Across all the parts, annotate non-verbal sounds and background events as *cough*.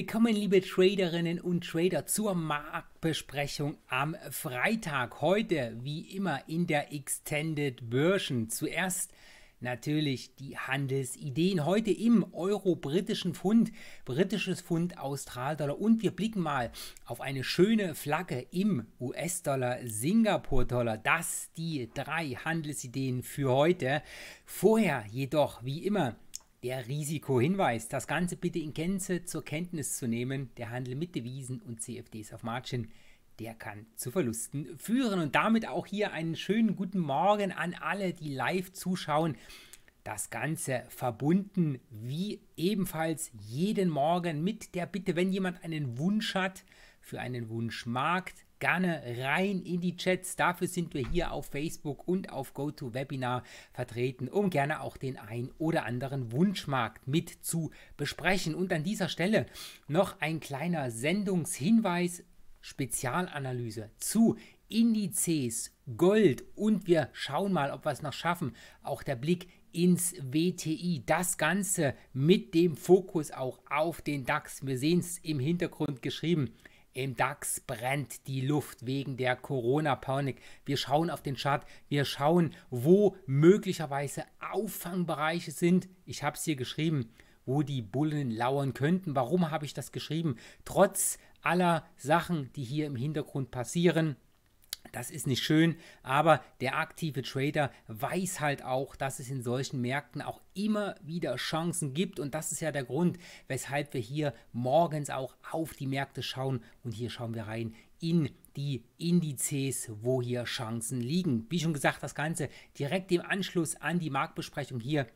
Willkommen, liebe Traderinnen und Trader, zur Marktbesprechung am Freitag. Heute, wie immer, in der Extended Version. Zuerst natürlich die Handelsideen. Heute im Euro, britischen Pfund, britisches Pfund, Australdollar und wir blicken mal auf eine schöne Flagge im US-Dollar, Singapur-Dollar. Das die drei Handelsideen für heute. Vorher jedoch, wie immer, der Risikohinweis, das Ganze bitte in Gänze zur Kenntnis zu nehmen. Der Handel mit Devisen und CFDs auf Margin, der kann zu Verlusten führen. Und damit auch hier einen schönen guten Morgen an alle, die live zuschauen. Das Ganze verbunden wie ebenfalls jeden Morgen mit der Bitte, wenn jemand einen Wunsch hat für einen Wunschmarkt, gerne rein in die Chats. Dafür sind wir hier auf Facebook und auf GoToWebinar vertreten, um gerne auch den ein oder anderen Wunschmarkt mit zu besprechen. Und an dieser Stelle noch ein kleiner Sendungshinweis. Spezialanalyse zu Indizes, Gold und wir schauen mal, ob wir es noch schaffen. Auch der Blick ins WTI. Das Ganze mit dem Fokus auch auf den DAX. Wir sehen es im Hintergrund geschrieben. Im DAX brennt die Luft wegen der Corona-Panik. Wir schauen auf den Chart, wir schauen, wo möglicherweise Auffangbereiche sind. Ich habe es hier geschrieben, wo die Bullen lauern könnten. Warum habe ich das geschrieben? Trotz aller Sachen, die hier im Hintergrund passieren, das ist nicht schön, aber der aktive Trader weiß halt auch, dass es in solchen Märkten auch immer wieder Chancen gibt und das ist ja der Grund, weshalb wir hier morgens auch auf die Märkte schauen und hier schauen wir rein in die Indizes, wo hier Chancen liegen. Wie schon gesagt, das Ganze direkt im Anschluss an die Marktbesprechung hier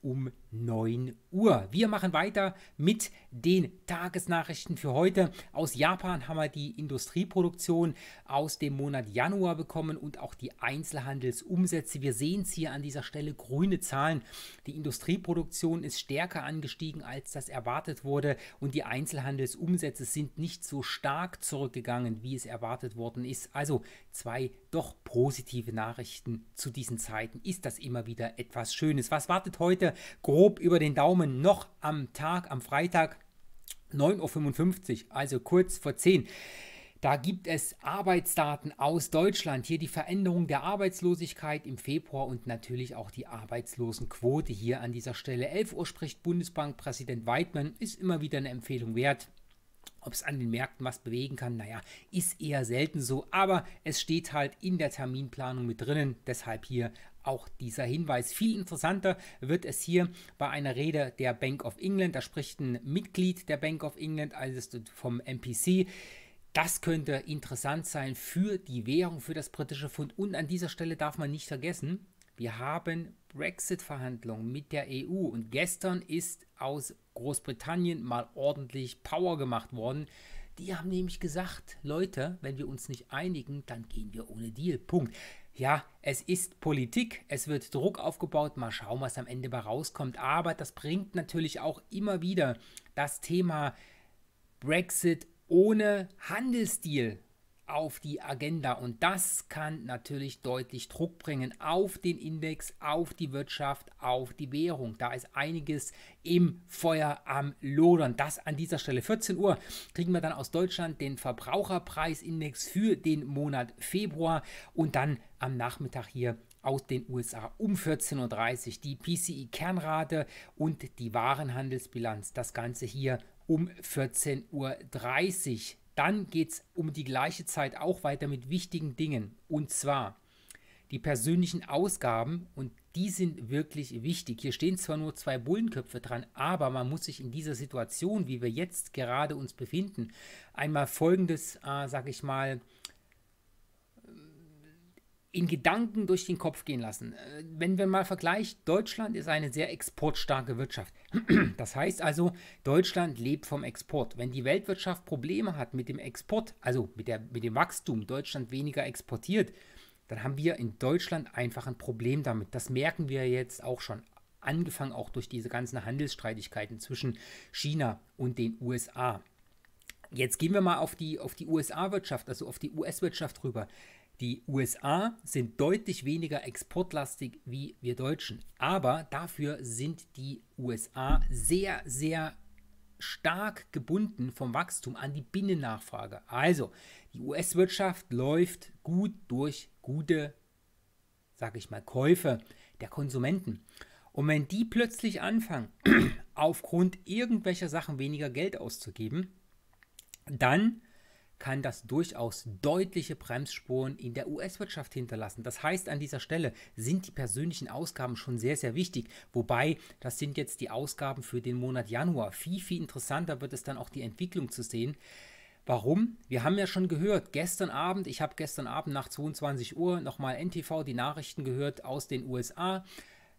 um 9 Uhr. Wir machen weiter mit den Tagesnachrichten für heute. Aus Japan haben wir die Industrieproduktion aus dem Monat Januar bekommen und auch die Einzelhandelsumsätze. Wir sehen es hier an dieser Stelle grüne Zahlen. Die Industrieproduktion ist stärker angestiegen, als das erwartet wurde und die Einzelhandelsumsätze sind nicht so stark zurückgegangen, wie es erwartet worden ist. Also zwei doch positive Nachrichten zu diesen Zeiten. Ist das immer wieder etwas Schönes? Was wartet heute? Groß grob über den Daumen noch am Tag, am Freitag 9.55 Uhr, also kurz vor 10 da gibt es Arbeitsdaten aus Deutschland, hier die Veränderung der Arbeitslosigkeit im Februar und natürlich auch die Arbeitslosenquote hier an dieser Stelle. 11 Uhr spricht Bundesbankpräsident Weidmann, ist immer wieder eine Empfehlung wert. Ob es an den Märkten was bewegen kann, naja, ist eher selten so, aber es steht halt in der Terminplanung mit drinnen, deshalb hier auch dieser Hinweis. Viel interessanter wird es hier bei einer Rede der Bank of England. Da spricht ein Mitglied der Bank of England, also vom MPC. Das könnte interessant sein für die Währung, für das britische Pfund. Und an dieser Stelle darf man nicht vergessen, wir haben Brexit-Verhandlungen mit der EU und gestern ist aus Großbritannien mal ordentlich Power gemacht worden. Die haben nämlich gesagt, Leute, wenn wir uns nicht einigen, dann gehen wir ohne Deal. Punkt ja, es ist Politik, es wird Druck aufgebaut, mal schauen, was am Ende bei rauskommt. Aber das bringt natürlich auch immer wieder das Thema Brexit ohne Handelsdeal auf die Agenda. Und das kann natürlich deutlich Druck bringen auf den Index, auf die Wirtschaft, auf die Währung. Da ist einiges im Feuer am Lodern. Das an dieser Stelle. 14 Uhr kriegen wir dann aus Deutschland den Verbraucherpreisindex für den Monat Februar und dann am Nachmittag hier aus den USA um 14.30 Uhr die PCI-Kernrate und die Warenhandelsbilanz. Das Ganze hier um 14.30 Uhr. Dann geht es um die gleiche Zeit auch weiter mit wichtigen Dingen. Und zwar die persönlichen Ausgaben. Und die sind wirklich wichtig. Hier stehen zwar nur zwei Bullenköpfe dran, aber man muss sich in dieser Situation, wie wir jetzt gerade uns befinden, einmal folgendes, äh, sag ich mal, in Gedanken durch den Kopf gehen lassen. Äh, wenn wir mal vergleichen, Deutschland ist eine sehr exportstarke Wirtschaft. *clears throat* Das heißt also, Deutschland lebt vom Export. Wenn die Weltwirtschaft Probleme hat mit dem Export, also mit, der, mit dem Wachstum, Deutschland weniger exportiert, dann haben wir in Deutschland einfach ein Problem damit. Das merken wir jetzt auch schon. Angefangen auch durch diese ganzen Handelsstreitigkeiten zwischen China und den USA. Jetzt gehen wir mal auf die, auf die USA-Wirtschaft, also auf die US-Wirtschaft rüber. Die USA sind deutlich weniger exportlastig wie wir Deutschen, aber dafür sind die USA sehr, sehr stark gebunden vom Wachstum an die Binnennachfrage. Also die US-Wirtschaft läuft gut durch gute, sage ich mal, Käufe der Konsumenten. Und wenn die plötzlich anfangen, *clears throat* aufgrund irgendwelcher Sachen weniger Geld auszugeben, dann kann das durchaus deutliche Bremsspuren in der US-Wirtschaft hinterlassen. Das heißt, an dieser Stelle sind die persönlichen Ausgaben schon sehr, sehr wichtig. Wobei, das sind jetzt die Ausgaben für den Monat Januar. Viel, viel interessanter wird es dann auch die Entwicklung zu sehen. Warum? Wir haben ja schon gehört, gestern Abend, ich habe gestern Abend nach 22 Uhr nochmal NTV die Nachrichten gehört aus den USA.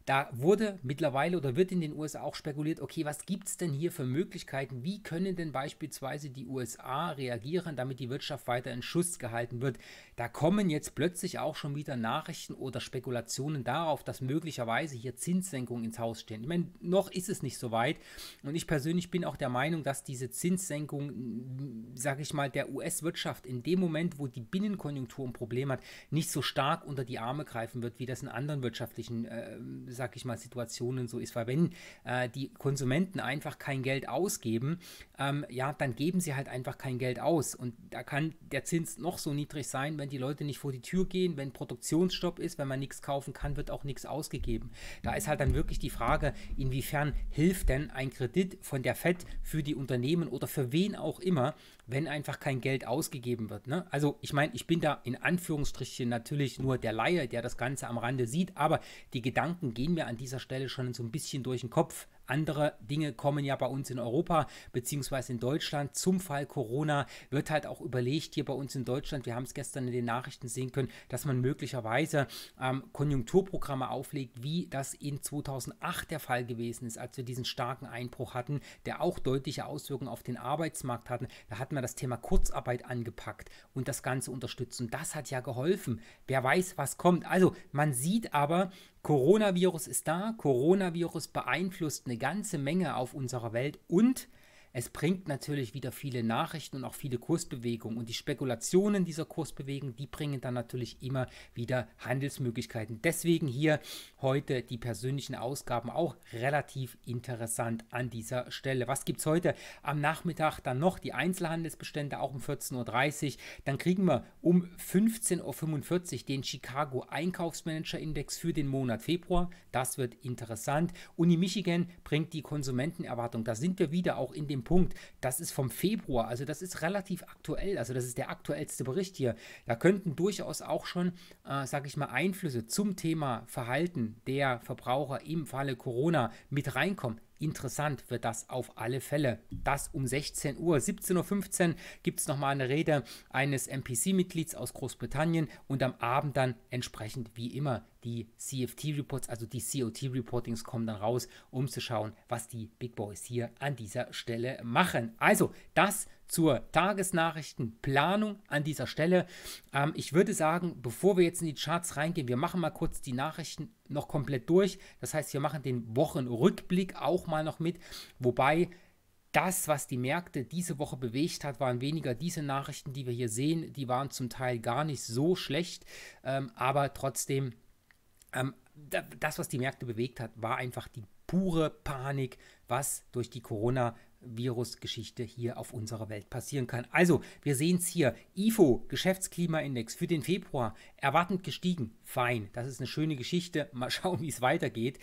Da wurde mittlerweile oder wird in den USA auch spekuliert, okay, was gibt es denn hier für Möglichkeiten? Wie können denn beispielsweise die USA reagieren, damit die Wirtschaft weiter in Schuss gehalten wird? Da kommen jetzt plötzlich auch schon wieder Nachrichten oder Spekulationen darauf, dass möglicherweise hier Zinssenkungen ins Haus stehen. Ich meine, noch ist es nicht so weit. Und ich persönlich bin auch der Meinung, dass diese Zinssenkung, sage ich mal, der US-Wirtschaft in dem Moment, wo die Binnenkonjunktur ein Problem hat, nicht so stark unter die Arme greifen wird, wie das in anderen wirtschaftlichen äh, sag ich mal, Situationen so ist. Weil wenn äh, die Konsumenten einfach kein Geld ausgeben, ähm, ja, dann geben sie halt einfach kein Geld aus. Und da kann der Zins noch so niedrig sein, wenn die Leute nicht vor die Tür gehen, wenn Produktionsstopp ist, wenn man nichts kaufen kann, wird auch nichts ausgegeben. Da ist halt dann wirklich die Frage, inwiefern hilft denn ein Kredit von der FED für die Unternehmen oder für wen auch immer, wenn einfach kein Geld ausgegeben wird. Ne? Also ich meine, ich bin da in Anführungsstrichen natürlich nur der Laie, der das Ganze am Rande sieht, aber die Gedanken gehen gehen mir an dieser Stelle schon so ein bisschen durch den Kopf. Andere Dinge kommen ja bei uns in Europa bzw. in Deutschland. Zum Fall Corona wird halt auch überlegt hier bei uns in Deutschland. Wir haben es gestern in den Nachrichten sehen können, dass man möglicherweise ähm, Konjunkturprogramme auflegt, wie das in 2008 der Fall gewesen ist, als wir diesen starken Einbruch hatten, der auch deutliche Auswirkungen auf den Arbeitsmarkt hatten. Da hat man das Thema Kurzarbeit angepackt und das Ganze unterstützt. Und das hat ja geholfen. Wer weiß, was kommt. Also man sieht aber, Coronavirus ist da, Coronavirus beeinflusst eine ganze Menge auf unserer Welt und es bringt natürlich wieder viele Nachrichten und auch viele Kursbewegungen. Und die Spekulationen dieser Kursbewegungen, die bringen dann natürlich immer wieder Handelsmöglichkeiten. Deswegen hier heute die persönlichen Ausgaben auch relativ interessant an dieser Stelle. Was gibt es heute am Nachmittag dann noch? Die Einzelhandelsbestände auch um 14.30 Uhr. Dann kriegen wir um 15.45 Uhr den Chicago Einkaufsmanager-Index für den Monat Februar. Das wird interessant. Uni Michigan bringt die Konsumentenerwartung. Da sind wir wieder auch in dem Punkt. Das ist vom Februar, also das ist relativ aktuell, also das ist der aktuellste Bericht hier. Da könnten durchaus auch schon, äh, sage ich mal, Einflüsse zum Thema Verhalten der Verbraucher im Falle Corona mit reinkommen. Interessant wird das auf alle Fälle. Das um 16 Uhr. 17.15 Uhr gibt es nochmal eine Rede eines MPC-Mitglieds aus Großbritannien und am Abend dann entsprechend wie immer die CFT-Reports, also die COT-Reportings kommen dann raus, um zu schauen, was die Big Boys hier an dieser Stelle machen. Also, das zur Tagesnachrichtenplanung an dieser Stelle. Ähm, ich würde sagen, bevor wir jetzt in die Charts reingehen, wir machen mal kurz die Nachrichten noch komplett durch. Das heißt, wir machen den Wochenrückblick auch mal noch mit, wobei das, was die Märkte diese Woche bewegt hat, waren weniger diese Nachrichten, die wir hier sehen. Die waren zum Teil gar nicht so schlecht, ähm, aber trotzdem, ähm, das, was die Märkte bewegt hat, war einfach die pure Panik, was durch die Corona-Pandemie Virusgeschichte hier auf unserer Welt passieren kann. Also, wir sehen es hier. IFO, Geschäftsklimaindex für den Februar, erwartend gestiegen. Fein, das ist eine schöne Geschichte. Mal *laughs* schauen, wie es weitergeht.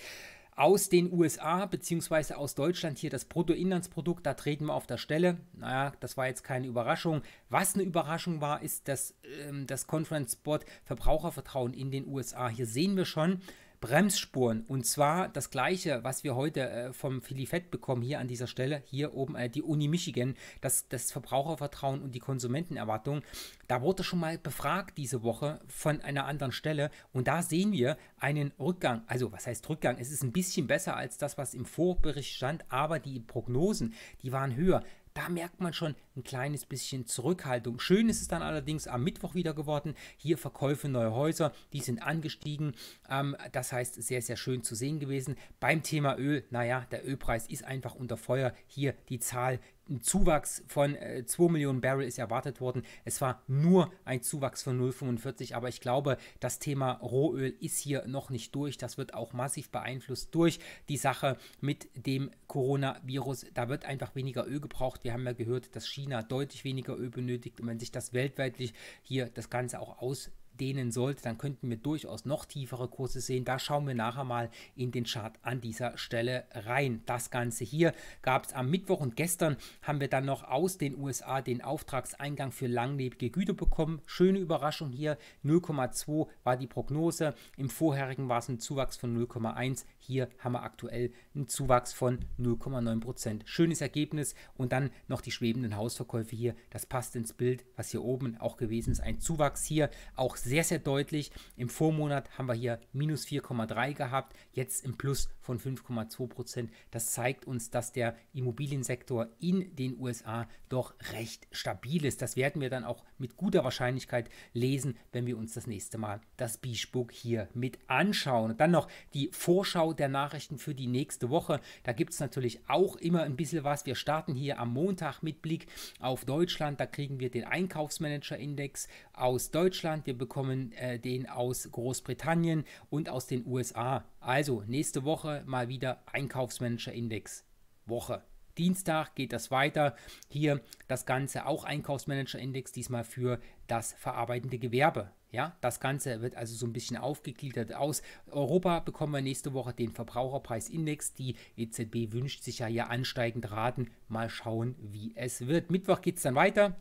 Aus den USA bzw. aus Deutschland hier das Bruttoinlandsprodukt, da treten wir auf der Stelle. Naja, das war jetzt keine Überraschung. Was eine Überraschung war, ist das, ähm, das Conference Spot Verbrauchervertrauen in den USA. Hier sehen wir schon, Bremsspuren. Und zwar das gleiche, was wir heute äh, vom Filifett bekommen, hier an dieser Stelle, hier oben äh, die Uni Michigan, das, das Verbrauchervertrauen und die Konsumentenerwartung. Da wurde schon mal befragt diese Woche von einer anderen Stelle. Und da sehen wir einen Rückgang. Also, was heißt Rückgang? Es ist ein bisschen besser als das, was im Vorbericht stand, aber die Prognosen, die waren höher. Da merkt man schon ein kleines bisschen Zurückhaltung. Schön ist es dann allerdings am Mittwoch wieder geworden. Hier Verkäufe neue Häuser, die sind angestiegen. Ähm, das heißt, sehr, sehr schön zu sehen gewesen. Beim Thema Öl, naja, der Ölpreis ist einfach unter Feuer. Hier die Zahl ein Zuwachs von äh, 2 Millionen Barrel ist erwartet worden. Es war nur ein Zuwachs von 0,45, aber ich glaube, das Thema Rohöl ist hier noch nicht durch. Das wird auch massiv beeinflusst durch die Sache mit dem Coronavirus. Da wird einfach weniger Öl gebraucht. Wir haben ja gehört, dass China deutlich weniger Öl benötigt. Und wenn sich das weltweit hier das Ganze auch auswirkt, dehnen sollte, dann könnten wir durchaus noch tiefere Kurse sehen. Da schauen wir nachher mal in den Chart an dieser Stelle rein. Das Ganze hier gab es am Mittwoch und gestern haben wir dann noch aus den USA den Auftragseingang für langlebige Güter bekommen. Schöne Überraschung hier, 0,2 war die Prognose. Im vorherigen war es ein Zuwachs von 0,1. Hier haben wir aktuell einen Zuwachs von 0,9%. Schönes Ergebnis und dann noch die schwebenden Hausverkäufe hier. Das passt ins Bild, was hier oben auch gewesen ist. Ein Zuwachs hier auch sehr, sehr deutlich. Im Vormonat haben wir hier minus 4,3 gehabt, jetzt im Plus von 5,2 Prozent. Das zeigt uns, dass der Immobiliensektor in den USA doch recht stabil ist. Das werden wir dann auch mit guter Wahrscheinlichkeit lesen, wenn wir uns das nächste Mal das Bischbook hier mit anschauen. Und dann noch die Vorschau der Nachrichten für die nächste Woche. Da gibt es natürlich auch immer ein bisschen was. Wir starten hier am Montag mit Blick auf Deutschland. Da kriegen wir den Einkaufsmanager-Index aus Deutschland. Wir bekommen äh, den aus Großbritannien und aus den USA. Also nächste Woche mal wieder Einkaufsmanager-Index. Woche. Dienstag geht das weiter. Hier das Ganze auch Einkaufsmanager-Index, diesmal für das verarbeitende Gewerbe. Ja, das Ganze wird also so ein bisschen aufgegliedert aus. Europa bekommen wir nächste Woche den Verbraucherpreisindex. Die EZB wünscht sich ja hier ansteigend Raten. Mal schauen, wie es wird. Mittwoch geht es dann weiter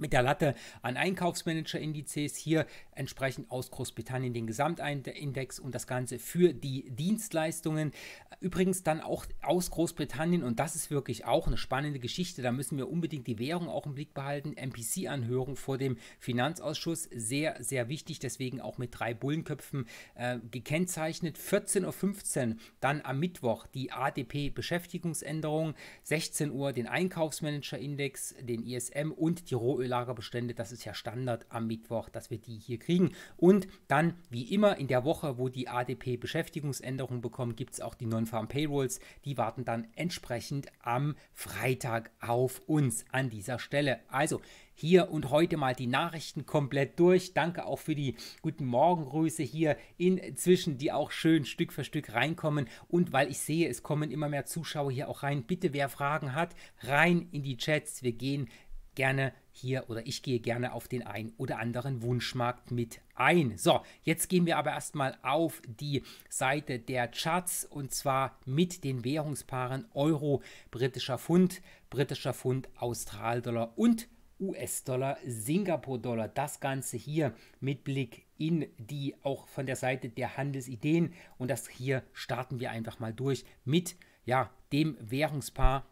mit der Latte an Einkaufsmanager-Indizes. Hier entsprechend aus Großbritannien den Gesamteindex und das Ganze für die Dienstleistungen. Übrigens dann auch aus Großbritannien und das ist wirklich auch eine spannende Geschichte. Da müssen wir unbedingt die Währung auch im Blick behalten. MPC-Anhörung vor dem Finanzausschuss, sehr, sehr wichtig. Deswegen auch mit drei Bullenköpfen äh, gekennzeichnet. 14.15 Uhr dann am Mittwoch die ADP-Beschäftigungsänderung. 16 Uhr den Einkaufsmanager-Index, den ISM und die Rohöl Lagerbestände, das ist ja Standard am Mittwoch, dass wir die hier kriegen. Und dann, wie immer, in der Woche, wo die ADP Beschäftigungsänderungen bekommen, gibt es auch die Non-Farm Payrolls. Die warten dann entsprechend am Freitag auf uns an dieser Stelle. Also, hier und heute mal die Nachrichten komplett durch. Danke auch für die guten Morgengrüße hier inzwischen, die auch schön Stück für Stück reinkommen. Und weil ich sehe, es kommen immer mehr Zuschauer hier auch rein. Bitte, wer Fragen hat, rein in die Chats. Wir gehen gerne hier oder ich gehe gerne auf den ein oder anderen Wunschmarkt mit ein. So, jetzt gehen wir aber erstmal auf die Seite der Charts und zwar mit den Währungspaaren Euro, britischer Pfund, britischer Pfund, Australdollar und US-Dollar, Singapur-Dollar. Das Ganze hier mit Blick in die auch von der Seite der Handelsideen und das hier starten wir einfach mal durch mit ja, dem Währungspaar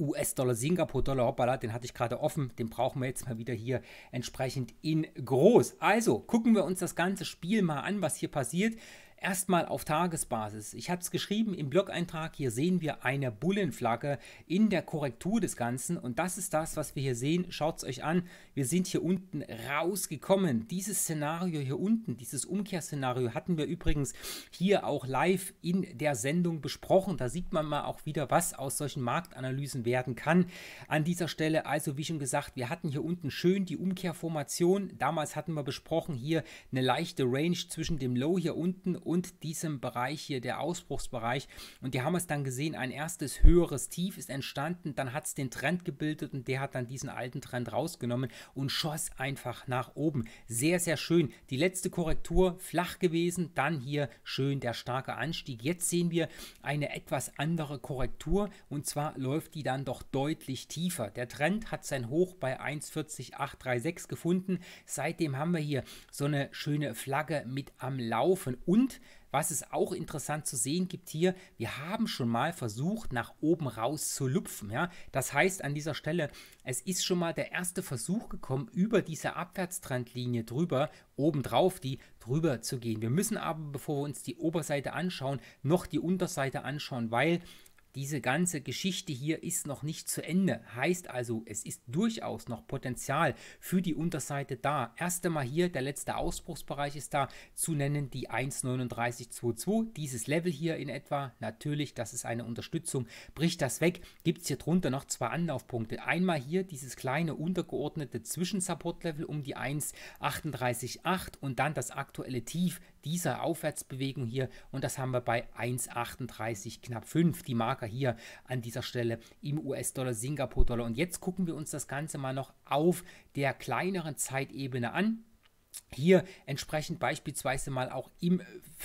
US-Dollar, Singapur-Dollar, hoppala, den hatte ich gerade offen, den brauchen wir jetzt mal wieder hier entsprechend in groß. Also gucken wir uns das ganze Spiel mal an, was hier passiert. Erstmal auf Tagesbasis. Ich habe es geschrieben im Blog-Eintrag. Hier sehen wir eine Bullenflagge in der Korrektur des Ganzen. Und das ist das, was wir hier sehen. Schaut es euch an. Wir sind hier unten rausgekommen. Dieses Szenario hier unten, dieses Umkehrszenario, hatten wir übrigens hier auch live in der Sendung besprochen. Da sieht man mal auch wieder, was aus solchen Marktanalysen werden kann. An dieser Stelle, also wie schon gesagt, wir hatten hier unten schön die Umkehrformation. Damals hatten wir besprochen, hier eine leichte Range zwischen dem Low hier unten und und diesem Bereich hier, der Ausbruchsbereich. Und die haben es dann gesehen, ein erstes höheres Tief ist entstanden, dann hat es den Trend gebildet und der hat dann diesen alten Trend rausgenommen und schoss einfach nach oben. Sehr, sehr schön. Die letzte Korrektur flach gewesen, dann hier schön der starke Anstieg. Jetzt sehen wir eine etwas andere Korrektur und zwar läuft die dann doch deutlich tiefer. Der Trend hat sein Hoch bei 1,40836 gefunden. Seitdem haben wir hier so eine schöne Flagge mit am Laufen und was es auch interessant zu sehen gibt hier, wir haben schon mal versucht, nach oben raus zu lupfen. Ja? Das heißt an dieser Stelle, es ist schon mal der erste Versuch gekommen, über diese Abwärtstrendlinie drüber, oben drauf, die drüber zu gehen. Wir müssen aber, bevor wir uns die Oberseite anschauen, noch die Unterseite anschauen, weil diese ganze Geschichte hier ist noch nicht zu Ende. Heißt also, es ist durchaus noch Potenzial für die Unterseite da. Erst einmal hier, der letzte Ausbruchsbereich ist da, zu nennen die 1,3922. Dieses Level hier in etwa, natürlich, das ist eine Unterstützung. Bricht das weg, gibt es hier drunter noch zwei Anlaufpunkte. Einmal hier dieses kleine untergeordnete Zwischensupport-Level um die 1,388 und dann das aktuelle Tief dieser Aufwärtsbewegung hier und das haben wir bei 1,38 knapp 5, die Marker hier an dieser Stelle im US-Dollar, Singapur-Dollar. Und jetzt gucken wir uns das Ganze mal noch auf der kleineren Zeitebene an. Hier entsprechend beispielsweise mal auch im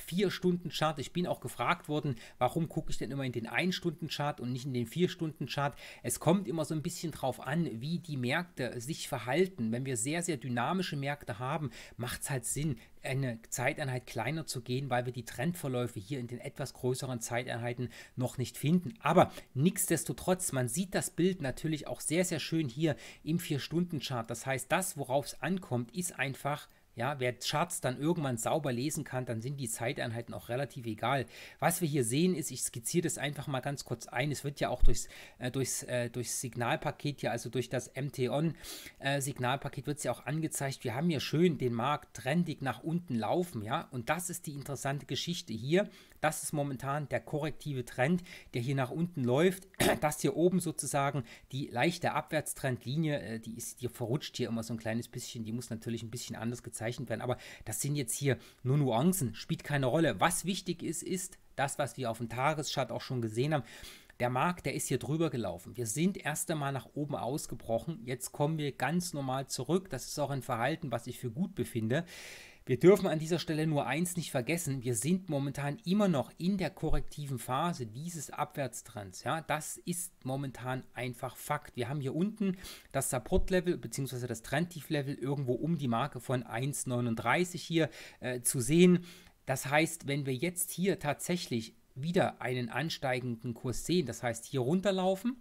4-Stunden-Chart. Ich bin auch gefragt worden, warum gucke ich denn immer in den 1-Stunden-Chart und nicht in den 4-Stunden-Chart. Es kommt immer so ein bisschen drauf an, wie die Märkte sich verhalten. Wenn wir sehr, sehr dynamische Märkte haben, macht es halt Sinn, eine Zeiteinheit kleiner zu gehen, weil wir die Trendverläufe hier in den etwas größeren Zeiteinheiten noch nicht finden. Aber nichtsdestotrotz, man sieht das Bild natürlich auch sehr, sehr schön hier im 4-Stunden-Chart. Das heißt, das, worauf es ankommt, ist einfach ja, wer Charts dann irgendwann sauber lesen kann, dann sind die Zeiteinheiten auch relativ egal. Was wir hier sehen ist, ich skizziere das einfach mal ganz kurz ein. Es wird ja auch durchs, äh, durchs, äh, durchs Signalpaket hier, also durch das MT-On-Signalpaket äh, wird es ja auch angezeigt. Wir haben hier schön den Markt trendig nach unten laufen, ja. Und das ist die interessante Geschichte hier. Das ist momentan der korrektive Trend, der hier nach unten läuft. *clears throat* Das hier oben sozusagen die leichte Abwärtstrendlinie, äh, die ist, die verrutscht hier immer so ein kleines bisschen. Die muss natürlich ein bisschen anders gezeichnet werden, aber das sind jetzt hier nur Nuancen, spielt keine Rolle. Was wichtig ist, ist das, was wir auf dem Tageschart auch schon gesehen haben. Der Markt, der ist hier drüber gelaufen. Wir sind erst einmal nach oben ausgebrochen. Jetzt kommen wir ganz normal zurück. Das ist auch ein Verhalten, was ich für gut befinde. Wir dürfen an dieser Stelle nur eins nicht vergessen, wir sind momentan immer noch in der korrektiven Phase dieses Abwärtstrends. Ja, das ist momentan einfach Fakt. Wir haben hier unten das Support-Level bzw. das Trendtief-Level irgendwo um die Marke von 1,39 hier äh, zu sehen. Das heißt, wenn wir jetzt hier tatsächlich wieder einen ansteigenden Kurs sehen, das heißt hier runterlaufen,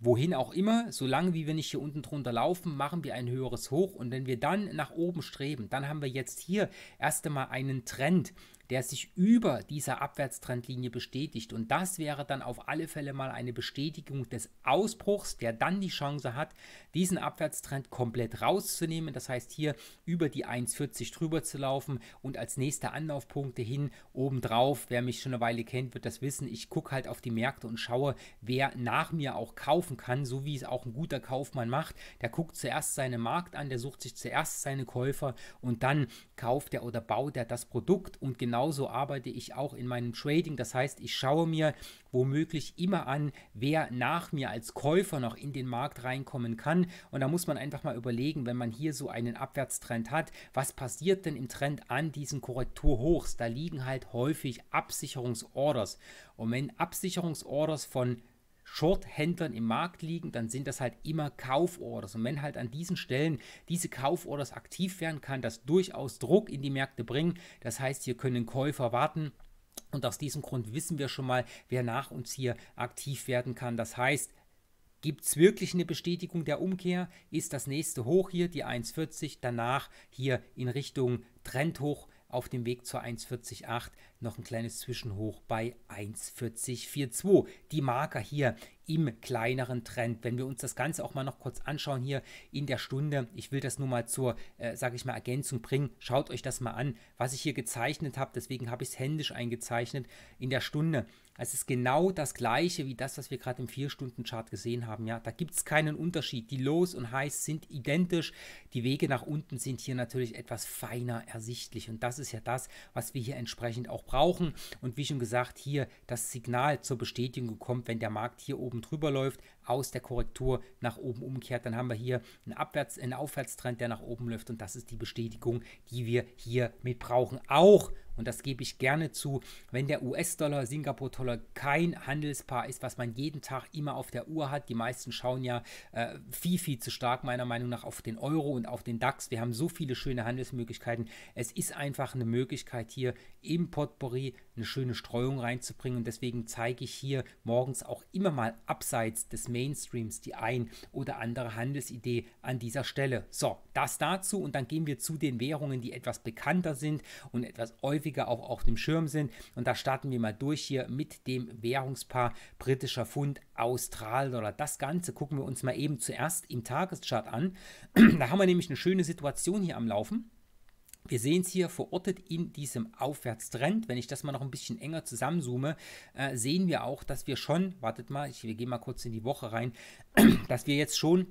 wohin auch immer, solange wie wir nicht hier unten drunter laufen, machen wir ein höheres Hoch und wenn wir dann nach oben streben, dann haben wir jetzt hier erst einmal einen Trend der sich über dieser Abwärtstrendlinie bestätigt. Und das wäre dann auf alle Fälle mal eine Bestätigung des Ausbruchs, der dann die Chance hat, diesen Abwärtstrend komplett rauszunehmen. Das heißt, hier über die 1,40 drüber zu laufen und als nächster Anlaufpunkte hin obendrauf. Wer mich schon eine Weile kennt, wird das wissen. Ich gucke halt auf die Märkte und schaue, wer nach mir auch kaufen kann, so wie es auch ein guter Kaufmann macht. Der guckt zuerst seinen Markt an, der sucht sich zuerst seine Käufer und dann kauft er oder baut er das Produkt und genau genauso arbeite ich auch in meinem Trading. Das heißt, ich schaue mir womöglich immer an, wer nach mir als Käufer noch in den Markt reinkommen kann. Und da muss man einfach mal überlegen, wenn man hier so einen Abwärtstrend hat, was passiert denn im Trend an diesen Korrekturhochs? Da liegen halt häufig Absicherungsorders. Und wenn Absicherungsorders von Short-Händlern im Markt liegen, dann sind das halt immer Kauforders. Und wenn halt an diesen Stellen diese Kauforders aktiv werden, kann das durchaus Druck in die Märkte bringen. Das heißt, hier können Käufer warten. Und aus diesem Grund wissen wir schon mal, wer nach uns hier aktiv werden kann. Das heißt, Gibt es wirklich eine Bestätigung der Umkehr? Ist das nächste Hoch hier die 1,40? Danach hier in Richtung Trendhoch auf dem Weg zur 1,40,8 noch ein kleines Zwischenhoch bei 1,40,42. Die Marker hier im kleineren Trend. Wenn wir uns das Ganze auch mal noch kurz anschauen hier in der Stunde, ich will das nur mal zur, äh, sage ich mal, Ergänzung bringen. Schaut euch das mal an, was ich hier gezeichnet habe. Deswegen habe ich es händisch eingezeichnet. In der Stunde es ist genau das gleiche wie das, was wir gerade im 4-Stunden-Chart gesehen haben. Ja, da gibt es keinen Unterschied. Die Lows und Highs sind identisch. Die Wege nach unten sind hier natürlich etwas feiner ersichtlich. Und das ist ja das, was wir hier entsprechend auch brauchen. Und wie schon gesagt, hier das Signal zur Bestätigung kommt, wenn der Markt hier oben drüber läuft, aus der Korrektur nach oben umkehrt. Dann haben wir hier einen, Abwärts-, einen Aufwärtstrend, der nach oben läuft. Und das ist die Bestätigung, die wir hier mit brauchen. Auch und das gebe ich gerne zu, wenn der US-Dollar, Singapur-Dollar kein Handelspaar ist, was man jeden Tag immer auf der Uhr hat. Die meisten schauen ja äh, viel, viel zu stark meiner Meinung nach auf den Euro und auf den DAX. Wir haben so viele schöne Handelsmöglichkeiten. Es ist einfach eine Möglichkeit hier im Potpourri eine schöne Streuung reinzubringen. Und deswegen zeige ich hier morgens auch immer mal abseits des Mainstreams die ein oder andere Handelsidee an dieser Stelle. So, das dazu und dann gehen wir zu den Währungen, die etwas bekannter sind und etwas häufiger auch auf dem Schirm sind. Und da starten wir mal durch hier mit dem Währungspaar britischer Pfund, Australdollar. Das Ganze gucken wir uns mal eben zuerst im Tageschart an. *clears throat* da haben wir nämlich eine schöne Situation hier am Laufen. Wir sehen es hier verortet in diesem Aufwärtstrend. Wenn ich das mal noch ein bisschen enger zusammenzoome, äh, sehen wir auch, dass wir schon, wartet mal, ich, wir gehen mal kurz in die Woche rein, *clears throat* dass wir jetzt schon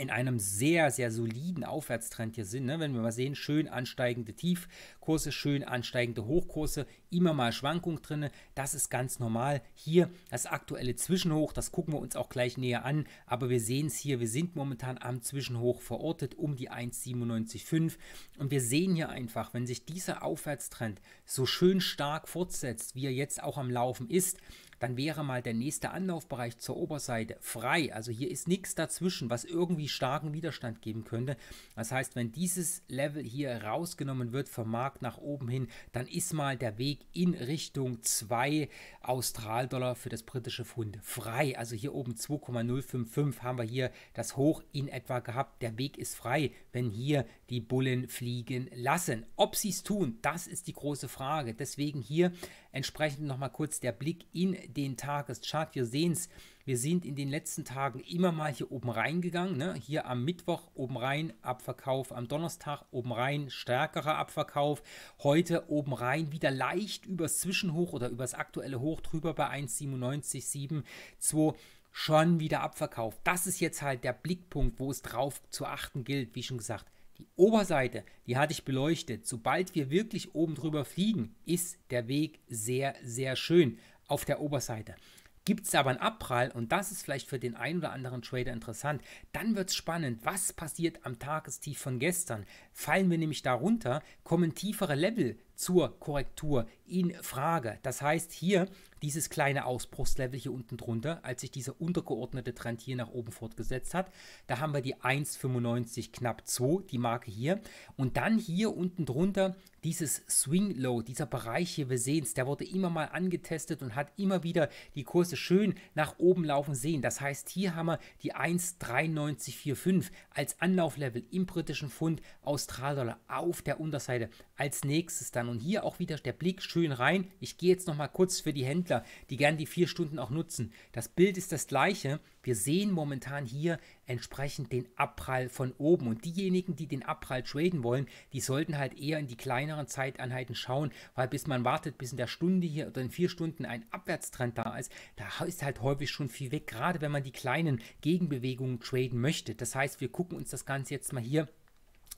in einem sehr, sehr soliden Aufwärtstrend hier sind. Ne? Wenn wir mal sehen, schön ansteigende Tiefkurse, schön ansteigende Hochkurse, immer mal Schwankung drin. Das ist ganz normal. Hier das aktuelle Zwischenhoch, das gucken wir uns auch gleich näher an. Aber wir sehen es hier, wir sind momentan am Zwischenhoch verortet um die 1,97,5. Und wir sehen hier einfach, wenn sich dieser Aufwärtstrend so schön stark fortsetzt, wie er jetzt auch am Laufen ist, dann wäre mal der nächste Anlaufbereich zur Oberseite frei. Also hier ist nichts dazwischen, was irgendwie starken Widerstand geben könnte. Das heißt, wenn dieses Level hier rausgenommen wird vom Markt nach oben hin, dann ist mal der Weg in Richtung 2 Australdollar für das britische Pfund frei. Also hier oben 2,055 haben wir hier das Hoch in etwa gehabt. Der Weg ist frei, wenn hier die Bullen fliegen lassen. Ob sie es tun, das ist die große Frage. Deswegen hier entsprechend nochmal kurz der Blick in den Tageschart. Wir sehen es, wir sind in den letzten Tagen immer mal hier oben reingegangen. Ne? Hier am Mittwoch oben rein, Abverkauf, am Donnerstag oben rein, stärkerer Abverkauf. Heute oben rein, wieder leicht übers Zwischenhoch oder übers aktuelle Hoch drüber bei 1,9772 schon wieder Abverkauf. Das ist jetzt halt der Blickpunkt, wo es drauf zu achten gilt, wie schon gesagt. Die Oberseite, die hatte ich beleuchtet. Sobald wir wirklich oben drüber fliegen, ist der Weg sehr, sehr schön auf der Oberseite. Gibt es aber einen Abprall, und das ist vielleicht für den einen oder anderen Trader interessant, dann wird es spannend, was passiert am Tagestief von gestern. Fallen wir nämlich darunter, kommen tiefere Level zur Korrektur in Frage. Das heißt hier dieses kleine Ausbruchslevel hier unten drunter, als sich dieser untergeordnete Trend hier nach oben fortgesetzt hat, da haben wir die 1,95 knapp 2, die Marke hier und dann hier unten drunter dieses Swing Low, dieser Bereich hier, wir sehen es, der wurde immer mal angetestet und hat immer wieder die Kurse schön nach oben laufen sehen. Das heißt, hier haben wir die 1,9345 als Anlauflevel im britischen Pfund Australdollar auf der Unterseite. Als nächstes dann und hier auch wieder der Blick schön rein. Ich gehe jetzt nochmal kurz für die Händler, die gern die vier Stunden auch nutzen. Das Bild ist das gleiche. Wir sehen momentan hier entsprechend den Abprall von oben. Und diejenigen, die den Abprall traden wollen, die sollten halt eher in die kleineren Zeiteinheiten schauen, weil bis man wartet, bis in der Stunde hier oder in vier Stunden ein Abwärtstrend da ist, da ist halt häufig schon viel weg, gerade wenn man die kleinen Gegenbewegungen traden möchte. Das heißt, wir gucken uns das Ganze jetzt mal hier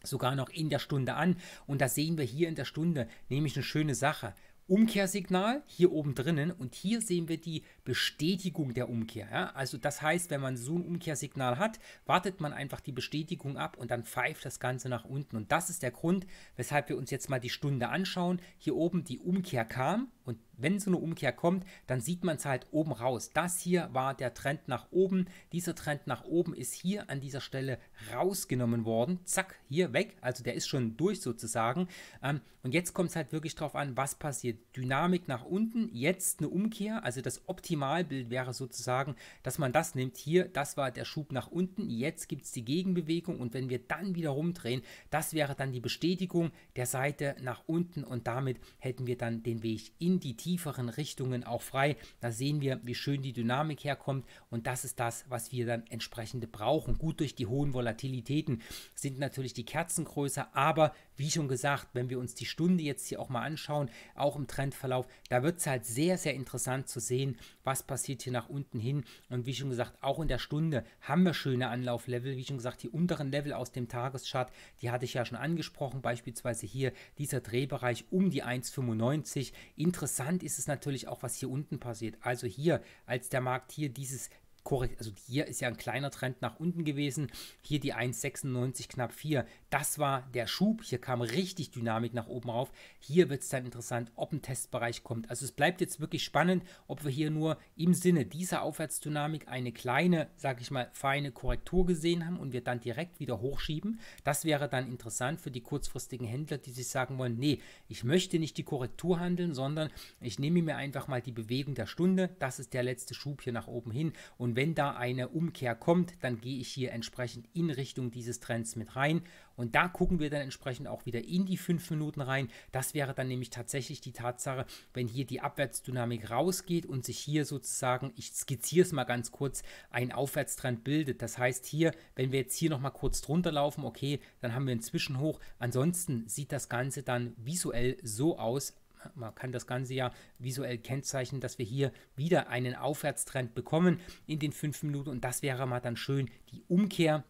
sogar noch in der Stunde an. Und das sehen wir hier in der Stunde, nämlich eine schöne Sache. Umkehrsignal hier oben drinnen und hier sehen wir die Bestätigung der Umkehr. Ja? Also das heißt, wenn man so ein Umkehrsignal hat, wartet man einfach die Bestätigung ab und dann pfeift das Ganze nach unten. Und das ist der Grund, weshalb wir uns jetzt mal die Stunde anschauen. Hier oben die Umkehr kam, und wenn so eine Umkehr kommt, dann sieht man es halt oben raus. Das hier war der Trend nach oben. Dieser Trend nach oben ist hier an dieser Stelle rausgenommen worden. Zack, hier weg. Also der ist schon durch sozusagen. Ähm, und jetzt kommt es halt wirklich darauf an, was passiert. Dynamik nach unten, jetzt eine Umkehr. Also das Optimalbild wäre sozusagen, dass man das nimmt. Hier, das war der Schub nach unten. Jetzt gibt es die Gegenbewegung. Und wenn wir dann wieder rumdrehen, das wäre dann die Bestätigung der Seite nach unten. Und damit hätten wir dann den Weg in in die tieferen Richtungen auch frei. Da sehen wir, wie schön die Dynamik herkommt und das ist das, was wir dann entsprechend brauchen. Gut durch die hohen Volatilitäten sind natürlich die Kerzen größer, aber wie schon gesagt, wenn wir uns die Stunde jetzt hier auch mal anschauen, auch im Trendverlauf, da wird es halt sehr, sehr interessant zu sehen, was passiert hier nach unten hin. Und wie schon gesagt, auch in der Stunde haben wir schöne Anlauflevel. Wie schon gesagt, die unteren Level aus dem Tageschart, die hatte ich ja schon angesprochen, beispielsweise hier dieser Drehbereich um die 1,95. Interessant Interessant ist es natürlich auch, was hier unten passiert. Also hier, als der Markt hier dieses korrekt, also hier ist ja ein kleiner Trend nach unten gewesen, hier die 1,96 knapp 4, das war der Schub, hier kam richtig Dynamik nach oben rauf, hier wird es dann interessant, ob ein Testbereich kommt, also es bleibt jetzt wirklich spannend, ob wir hier nur im Sinne dieser Aufwärtsdynamik eine kleine, sage ich mal, feine Korrektur gesehen haben und wir dann direkt wieder hochschieben, das wäre dann interessant für die kurzfristigen Händler, die sich sagen wollen, nee, ich möchte nicht die Korrektur handeln, sondern ich nehme mir einfach mal die Bewegung der Stunde, das ist der letzte Schub hier nach oben hin und und wenn da eine Umkehr kommt, dann gehe ich hier entsprechend in Richtung dieses Trends mit rein. Und da gucken wir dann entsprechend auch wieder in die 5 Minuten rein. Das wäre dann nämlich tatsächlich die Tatsache, wenn hier die Abwärtsdynamik rausgeht und sich hier sozusagen, ich skizziere es mal ganz kurz, ein Aufwärtstrend bildet. Das heißt hier, wenn wir jetzt hier nochmal kurz drunter laufen, okay, dann haben wir einen Zwischenhoch. Ansonsten sieht das Ganze dann visuell so aus, man kann das Ganze ja visuell kennzeichnen, dass wir hier wieder einen Aufwärtstrend bekommen in den fünf Minuten. Und das wäre mal dann schön die Umkehr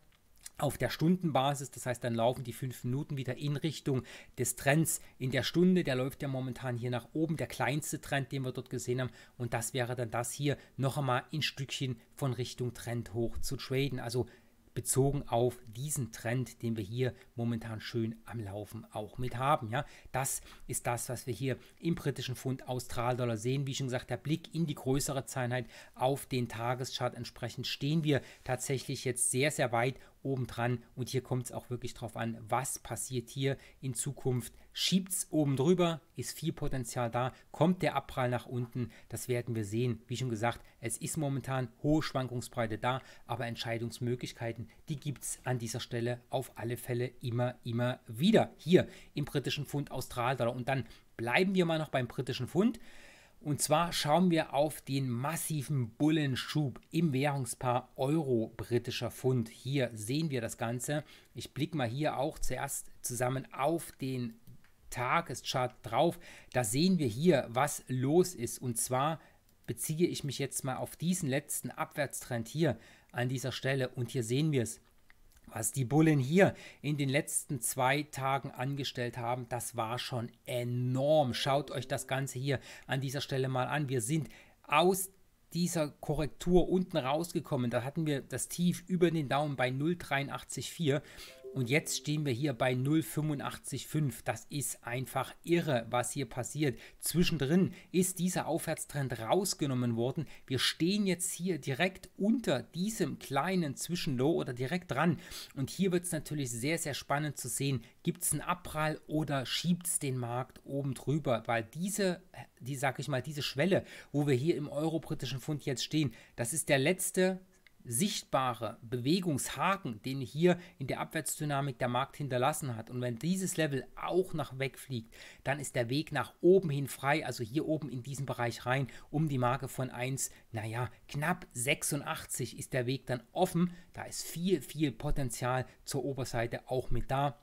auf der Stundenbasis. Das heißt, dann laufen die fünf Minuten wieder in Richtung des Trends in der Stunde. Der läuft ja momentan hier nach oben, der kleinste Trend, den wir dort gesehen haben. Und das wäre dann das hier noch einmal ein Stückchen von Richtung Trend hoch zu traden. Also bezogen auf diesen Trend, den wir hier momentan schön am Laufen auch mit haben. Ja, das ist das, was wir hier im britischen Pfund Australdollar sehen. Wie schon gesagt, der Blick in die größere Zeinheit auf den Tageschart entsprechend stehen wir tatsächlich jetzt sehr, sehr weit obendran. Und hier kommt es auch wirklich drauf an, was passiert hier in Zukunft. Schiebt es oben drüber, ist viel Potenzial da, kommt der Abprall nach unten, das werden wir sehen. Wie schon gesagt, es ist momentan hohe Schwankungsbreite da, aber Entscheidungsmöglichkeiten, die gibt es an dieser Stelle auf alle Fälle immer, immer wieder. Hier im britischen Pfund Australdollar. Und dann bleiben wir mal noch beim britischen Pfund. Und zwar schauen wir auf den massiven Bullenschub im Währungspaar Euro-Britischer Pfund. Hier sehen wir das Ganze. Ich blicke mal hier auch zuerst zusammen auf den Tageschart drauf. Da sehen wir hier, was los ist. Und zwar beziehe ich mich jetzt mal auf diesen letzten Abwärtstrend hier an dieser Stelle. Und hier sehen wir es was die Bullen hier in den letzten zwei Tagen angestellt haben, das war schon enorm. Schaut euch das Ganze hier an dieser Stelle mal an. Wir sind aus dieser Korrektur unten rausgekommen. Da hatten wir das Tief über den Daumen bei 0,834 und jetzt stehen wir hier bei 0,85,5. Das ist einfach irre, was hier passiert. Zwischendrin ist dieser Aufwärtstrend rausgenommen worden. Wir stehen jetzt hier direkt unter diesem kleinen Zwischenlow oder direkt dran. Und hier wird es natürlich sehr, sehr spannend zu sehen, gibt es einen Abprall oder schiebt es den Markt oben drüber. Weil diese, die, sag ich mal, diese Schwelle, wo wir hier im euro-britischen Fund jetzt stehen, das ist der letzte sichtbare Bewegungshaken, den hier in der Abwärtsdynamik der Markt hinterlassen hat. Und wenn dieses Level auch nach wegfliegt, dann ist der Weg nach oben hin frei, also hier oben in diesen Bereich rein, um die Marke von 1, naja, knapp 86 ist der Weg dann offen. Da ist viel, viel Potenzial zur Oberseite auch mit da.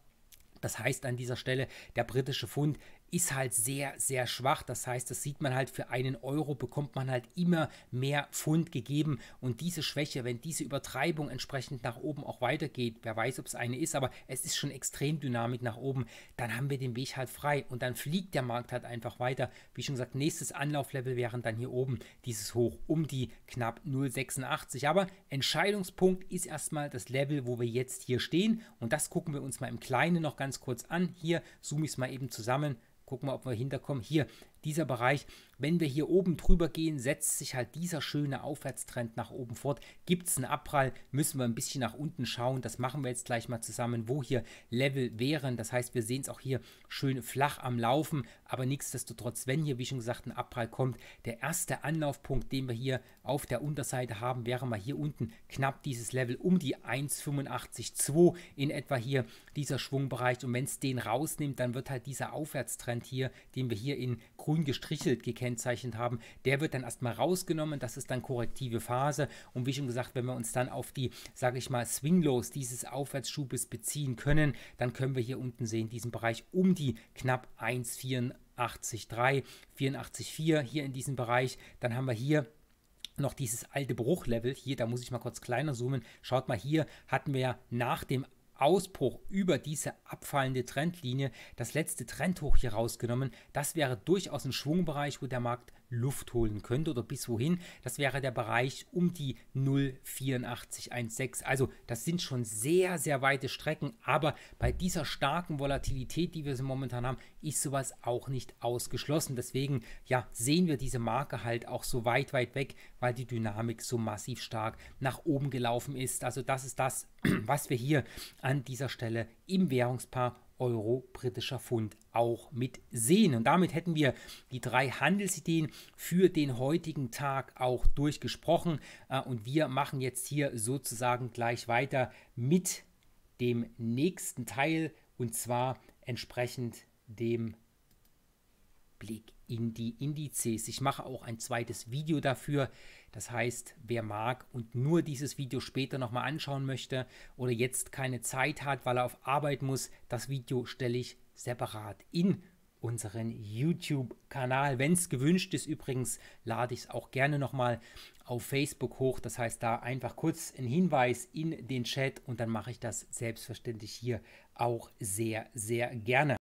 Das heißt an dieser Stelle, der britische Pfund ist halt sehr, sehr schwach. Das heißt, das sieht man halt, für einen Euro bekommt man halt immer mehr Pfund gegeben. Und diese Schwäche, wenn diese Übertreibung entsprechend nach oben auch weitergeht, wer weiß, ob es eine ist, aber es ist schon extrem dynamisch nach oben, dann haben wir den Weg halt frei und dann fliegt der Markt halt einfach weiter. Wie schon gesagt, nächstes Anlauflevel wären dann hier oben dieses Hoch um die knapp 0,86. Aber Entscheidungspunkt ist erstmal das Level, wo wir jetzt hier stehen. Und das gucken wir uns mal im Kleinen noch ganz kurz an. Hier zoome ich es mal eben zusammen. Gucken wir, ob wir hinterkommen. Hier, dieser Bereich, wenn wir hier oben drüber gehen, setzt sich halt dieser schöne Aufwärtstrend nach oben fort. Gibt es einen Abprall, müssen wir ein bisschen nach unten schauen. Das machen wir jetzt gleich mal zusammen, wo hier Level wären. Das heißt, wir sehen es auch hier schön flach am Laufen. Aber nichtsdestotrotz, wenn hier, wie schon gesagt, ein Abprall kommt, der erste Anlaufpunkt, den wir hier auf der Unterseite haben, wäre mal hier unten knapp dieses Level um die 1,85,2 in etwa hier dieser Schwungbereich. Und wenn es den rausnimmt, dann wird halt dieser Aufwärtstrend hier, den wir hier in grün gestrichelt gekennzeichnet, gekennzeichnet haben, der wird dann erstmal rausgenommen. Das ist dann korrektive Phase. Und wie schon gesagt, wenn wir uns dann auf die, sage ich mal, Swinglows dieses Aufwärtsschubes beziehen können, dann können wir hier unten sehen, diesen Bereich um die knapp 1,84,3, 84,4 hier in diesem Bereich. Dann haben wir hier noch dieses alte Bruchlevel hier, da muss ich mal kurz kleiner zoomen. Schaut mal hier, hatten wir ja nach dem Ausbruch über diese abfallende Trendlinie das letzte Trendhoch hier rausgenommen. Das wäre durchaus ein Schwungbereich, wo der Markt Luft holen könnte oder bis wohin. Das wäre der Bereich um die 0,8416. Also das sind schon sehr, sehr weite Strecken, aber bei dieser starken Volatilität, die wir momentan haben, ist sowas auch nicht ausgeschlossen. Deswegen ja, sehen wir diese Marke halt auch so weit, weit weg, weil die Dynamik so massiv stark nach oben gelaufen ist. Also das ist das, *clears throat* was wir hier an dieser Stelle im Währungspaar Euro britischer Pfund auch mit sehen. Und damit hätten wir die drei Handelsideen für den heutigen Tag auch durchgesprochen. Äh, und wir machen jetzt hier sozusagen gleich weiter mit dem nächsten Teil und zwar entsprechend dem Blick in die Indizes. Ich mache auch ein zweites Video dafür. Das heißt, wer mag und nur dieses Video später nochmal anschauen möchte oder jetzt keine Zeit hat, weil er auf Arbeit muss, das Video stelle ich separat in unseren YouTube-Kanal. Wenn es gewünscht ist, übrigens lade ich es auch gerne nochmal auf Facebook hoch. Das heißt, da einfach kurz ein Hinweis in den Chat und dann mache ich das selbstverständlich hier auch sehr, sehr gerne.